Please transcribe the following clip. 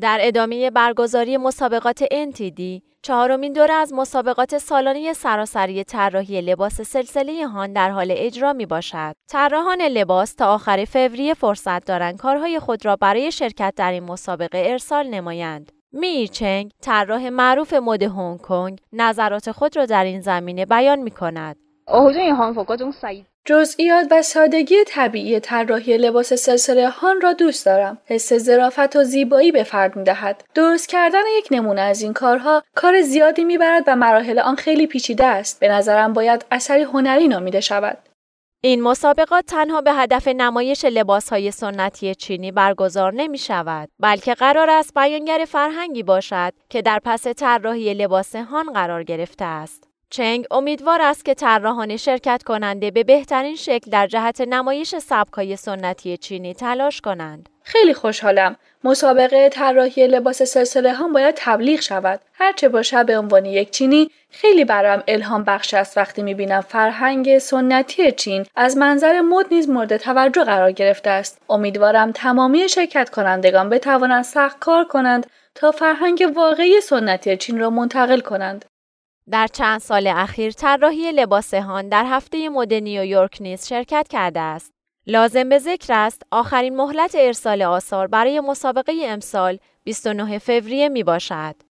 در ادامه برگزاری مسابقات NTD، چهارمین دوره از مسابقات سالانه سراسری طراحی لباس سلسله هان در حال اجرا می باشد. طراحان لباس تا آخر فوریه فرصت دارند کارهای خود را برای شرکت در این مسابقه ارسال نمایند. می چنگ، طراح معروف مد هنگ کنگ، نظرات خود را در این زمینه بیان می کند. جزئیات و سادگی طبیعی طراحی لباس سلسله هان را دوست دارم حس ظرافت و زیبایی به فرد میدهد درست کردن یک نمونه از این کارها کار زیادی میبرد و مراحل آن خیلی پیچیده است به نظرم باید اثری هنری نامیده شود این مسابقات تنها به هدف نمایش لباس های سنتی چینی برگزار نمی شود بلکه قرار است بیانگر فرهنگی باشد که در پس طراحی لباس هان قرار گرفته است چنگ امیدوار است که طراحان شرکت کننده به بهترین شکل در جهت نمایش سبکای سنتی چینی تلاش کنند. خیلی خوشحالم. مسابقه طراحی لباس سلسله هم باید تبلیغ شود. هرچه باشه به عنوان یک چینی خیلی برام الهام بخش است وقتی میبینم فرهنگ سنتی چین از منظر مد نیز مورد توجه قرار گرفته است. امیدوارم تمامی شرکت کنندگان بتوانند سخت کار کنند تا فرهنگ واقعی سنتی چین را منتقل کنند. در چند سال اخیر طراحی لباس هان در هفته مد نیویورک نیز شرکت کرده است. لازم به ذکر است آخرین مهلت ارسال آثار برای مسابقه امسال 29 فوریه می باشد.